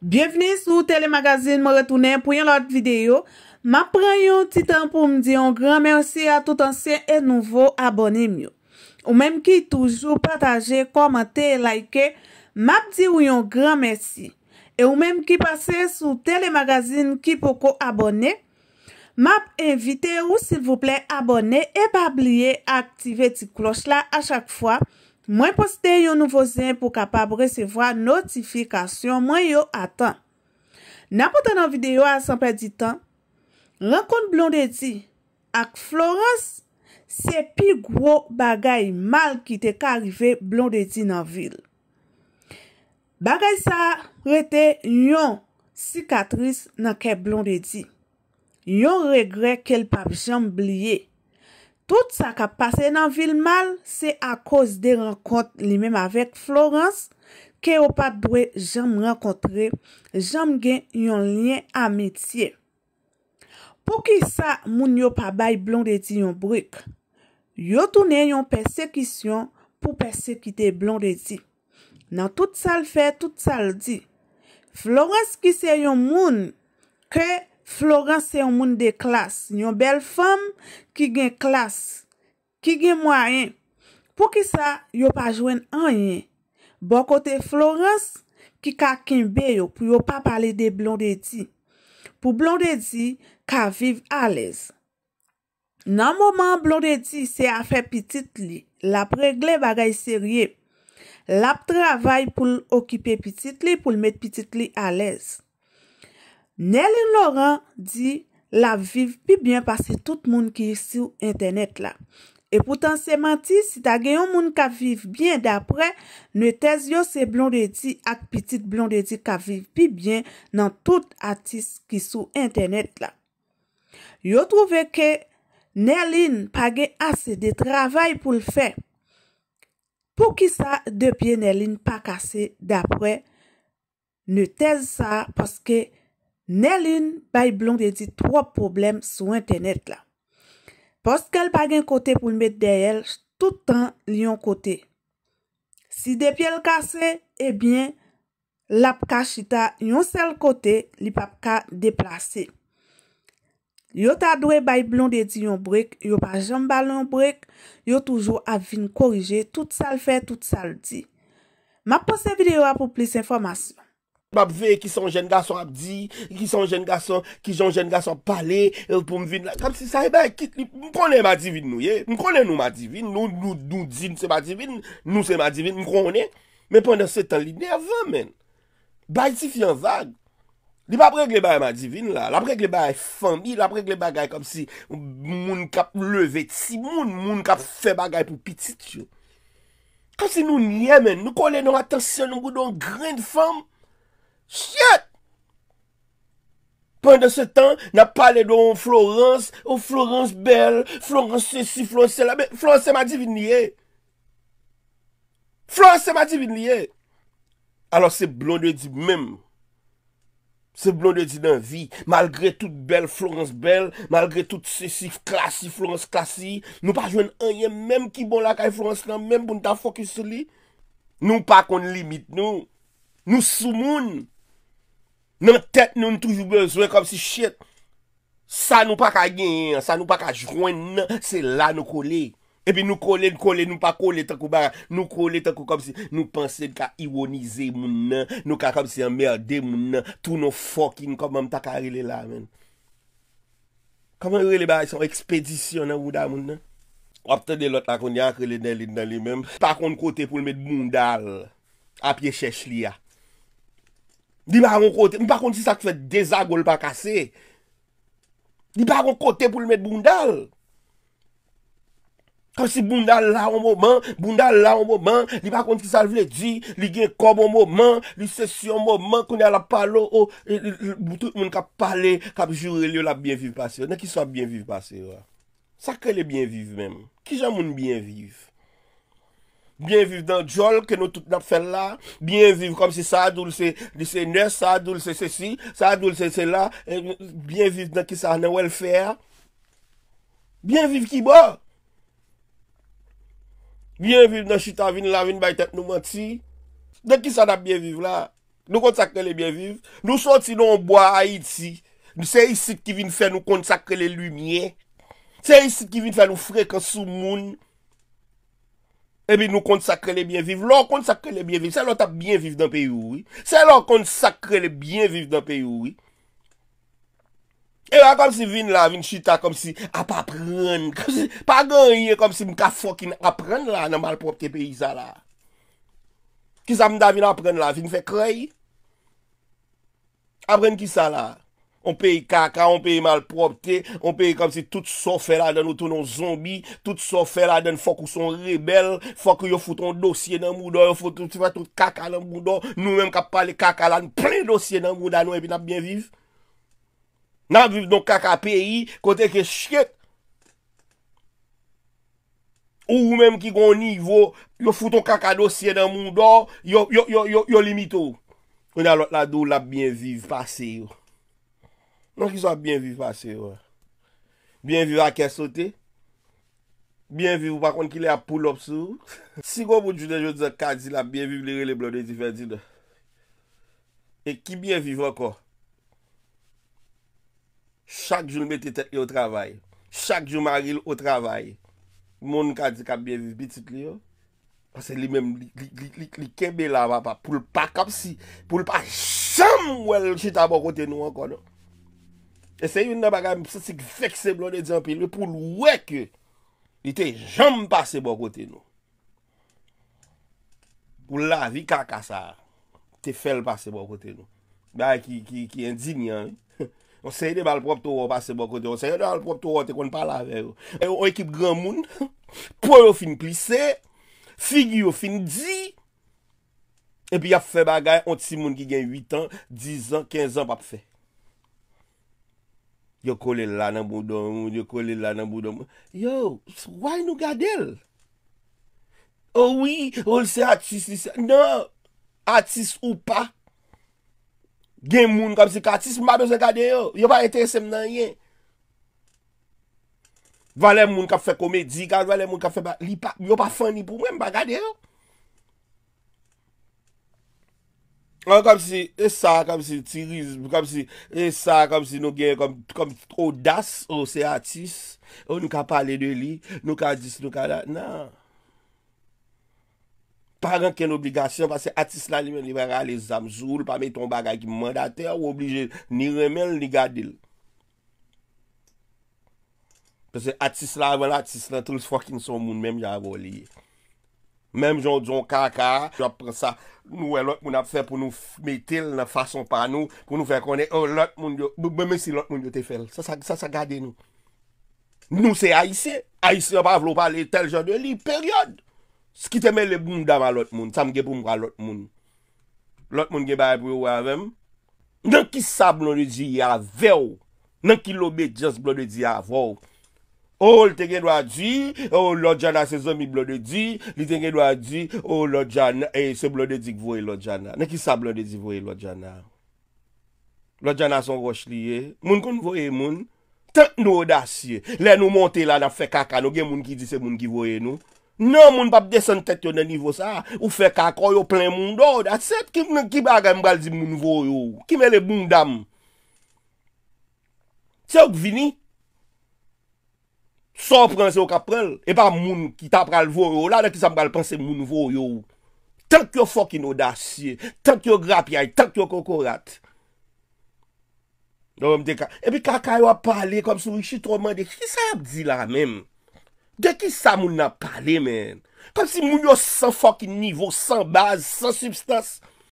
Biyeveni sou telemagazin mou retounen pou yon lot videyo. Map pran yon titan pou mdi yon gran mersi a tout ansen e nouvo abonem yo. Ou mem ki toujou pataje, komante, like, map di yon gran mersi. E ou mem ki pase sou telemagazin ki poko abone, map invite ou sil vouple abone e pa bliye aktive ti kloch la a chak fwa Mwen poste yon nouvo zyen pou kapab resevwa notifikasyon mwen yon atan. Na potan nan videyo a sanpe di tan, lankon Blondetti ak Florence se pi gro bagay mal ki te ka arrive Blondetti nan vil. Bagay sa rete yon sikatris nan ke Blondetti. Yon regre kel pap jamb liye. Tout sa ka pase nan vil mal se a koz de renkont li menm avek Florence ke yo pa dwe jam renkontre, jam gen yon lien ametye. Po ki sa moun yo pa bay blon de di yon brik, yo toune yon persekisyon pou persekite blon de di. Nan tout sa l fe, tout sa l di, Florence ki se yon moun ke yon Florens se yon moun de klas, nyon bel fam ki gen klas, ki gen mwa yen. Pou ki sa, yo pa jwen an yen. Bon kote Florens, ki ka kimbe yo pou yo pa pale de blondedi. Pou blondedi, ka viv alez. Nan mouman blondedi se a fe pitit li, la pregle bagay serye. Lap travay pou l'okipe pitit li pou l'met pitit li alez. Nelin Laurent di la viv pi byen pa se tout moun ki sou internet la. E poutan seman ti, si ta gen yon moun ka viv byen dapre, ne tez yo se blonde di ak pitit blonde di ka viv pi byen nan tout atis ki sou internet la. Yo trove ke Nelin page ase de travay pou l fe. Pou ki sa debyen Nelin pa kase dapre, ne tez sa paske Nè lin, bayi blon de di tro problem sou internet la. Poske l pa gen kote pou l met dey el, toutan li yon kote. Si dey pye l kase, ebyen, lap ka chita yon sel kote, li pap ka deplase. Yo ta dwe bayi blon de di yon brek, yo pa jambal yon brek, yo toujou avin korije, tout sa l fe, tout sa l di. Ma pou se videyo apou plis informasyon. Mab ve ki son jen gason ap di, ki son jen gason, ki son jen gason pale, el euh, pou mvin la. Kam si sa e bay kit, mkone madivin nou ye. Mkone nou madivin, nou nou din se madivin, nou se madivin, mkone. Men pwende se tan li ne avan men. Bay ti fiyan vag. Li pa prek le bay madivin la. La prek le bay fami, la prek le bay gay kom si moun kap leve ti moun, moun kap fe bagay pou pitit yo. Kam si nou nye men, nou kole nou atensyon nou kou don grind fami. Pende se tan, na pale do ou Florence, ou oh, Florence belle, Florence se si, Florence se la, mè, Florence se ma divin liye, Florence se ma divin liye, alò se blonde di mèm, se blonde di nan vi, malgré tout belle Florence belle, malgré tout se si, Florence classy, nou pa jwen an yèm, mèm ki bon la kaj Florence klan, mèm pou nou ta fokus li, nou pa kon limit nou, nou sou moun, Nan tet nou nou toujou bezwe kom si shit. Sa nou pa ka gen, sa nou pa ka jwenn nan, se la nou kole. Epi nou kole, nou kole, nou pa kole takou baga. Nou kole takou kom si, nou pense de ka ironize moun nan. Nou ka kom si ammerde moun nan. Tou nou fokin kom mam takarele la men. Koman yore le baga yon ekspedisyon nan woda moun nan? Opte de lot la kon yon akrele nan li nan li men. Takon kote pou lme dboundal apye chech li ya. Li pa akon kote, mi pa akon si sa kwe dezagol pa kase. Li pa akon kote pou li met bundal. Kwa si bundal la an mouman, bundal la an mouman, li pa akon si sa vle di, li gen kom an mouman, li se syan mouman, kwenye ala palo o, oh, li e, e, e, boutou moun kap pale, kap jure li yo la bienvive pase yo. Nè ki sa bienvive pase yo a. Sa ke li bienvive mèm. Ki jan moun bienvive? Bienviv dan djol ke nou tout nap fel la. Bienviv kom si sa adoul se lise nes, sa adoul se se si, sa adoul se se la. Bienviv dan ki sa anen welfer. Bienviv ki bo. Bienviv dan chita vin la vin baytet nou manti. Dan ki sa nap bienviv la. Nou kontakre le bienviv. Nou soti nou anbo a Haiti. Nou se isi ki vin fe nou kontakre le lumye. Se isi ki vin fe nou freke sou mouni. Ebi nou kont sakre le byen viv, lor kont sakre le byen viv, se lor tap byen viv dan peyi woui, se lor kont sakre le byen viv dan peyi woui. Ewa kom si vin la, vin chita kom si ap ah, apren, kom si pa ganye kom si mka fokin apren la nan malprop te peyi sa la. Ki sa mda vin apren la, vin fe krey, apren ki sa la. On peyi kaka, on peyi malpropte On peyi kom si tout sofer la den ou tou nou zombi Tout sofer la den fok ou son rebel Fok ou yo fouton dosye nan moudan Yo fouton tout kaka nan moudan Nou menm kap pale kaka la Nou plen dosye nan moudan nou epi nap bien viv Nap viv nou kaka peyi Kote ke chke Ou ou menm ki gon nivou Yo fouton kaka dosye nan moudan Yo yo yo yo yo limito Ou nan lot la dou lap bien viv Pase yo Non ki sa biyen viv a se yo. Biyen viv a kesote. Biyen viv pa kont ki le a pou lop sou. Si kon moun jude jode ka di la biyen viv li re le blode di ferdi do. E ki biyen viv anko. Chak joun metete yo travay. Chak joun magil yo travay. Moun ka di ka biyen viv bitit li yo. Ase li menm li kebe la va pa pou lpa kap si. Pou lpa sham wèl chita bo kote nou anko no. E se yon nan bagay mpsosik vekse blo de diyan pi, le pou lwek yo, li te jam pase bo kote nou. Ou la vi kakasa, te fel pase bo kote nou. Be a ki endinyan, on se yon nan alprop to wo pase bo kote, on se yon nan alprop to wo te kon pa la ven yo. E yo ekip gran moun, pou yo fin plise, figi yo fin di, e pi ya fe bagay, an ti moun ki gen 8 an, 10 an, 15 an pa pe fe. Yo kole lana moudon moun, yo kole lana moudon moun. Yo, why nou gade el? Oh Ouwi, ou oh, lise artist lise. No, artist non, ou pa. Gen moun kamsi ka artist mabou ze gade yo. Yo pa ete sem nan yen. Vale moun ka fe komedi, yo pa funny pou mwen ba gade yo. An kom si, e sa, kom si tirizm, kom si, e sa, kom si nou genye kom odas, ou se atis, ou nou ka pale de li, nou ka dis, nou ka la, nan. Paran ken obligasyon, pase atis la li men, li va gale zamzoul, pa men ton bagay ki mandate, ou oblige, ni remel, ni gadil. Pase atis la, wala atis la, tout fokin son moun menm jan voliye. Mem joun kaka, joun pre sa, nou e lot moun ap fe pou nou metel nan fason pa nou, pou nou fe konen, oh lot moun yo, bemen si lot moun yo te fel, sa sa gade nou. Nou se aise, aise yon pa vlo pa le tel joun de li, period. Ski te men le boum dama lot moun, sa mge pou mwa lot moun. Lot moun ge baye pou yo avèm, nan ki sa blon de diya veyo, nan ki lobe jous blon de diya vwo, Ou oh, l te genwa di, ou oh, lojana se zomi blode di, li te genwa di, ou oh, lojana, e eh, se blode di kvoye lojana. Ne ki sa blode di kvoye lojana? Lojana son rosh liye, moun kon kvoye moun? Tek nou dasye, le nou monte la na fekaka, nou gen moun ki di se moun kvoye nou? Nou moun pap desen tet yo de nivo sa, ou fekaka, ou yo plen moun do, dat set, ki baga mbal di moun voyo, ki me le moun dam? Se ou kvini? Soprense yo kaprel, e pa moun ki tap pral voun yo, la de ki sa moun pral pense moun voun yo. Tenk yo fokin odasyen, tenk yo grap yay, tenk yo kokorat. E pi kaka yo ap pale kom si wichit romande, ki sa ap di la men? De ki sa moun ap pale men? Kom si moun yo san fokin nivou, san baz, san substans?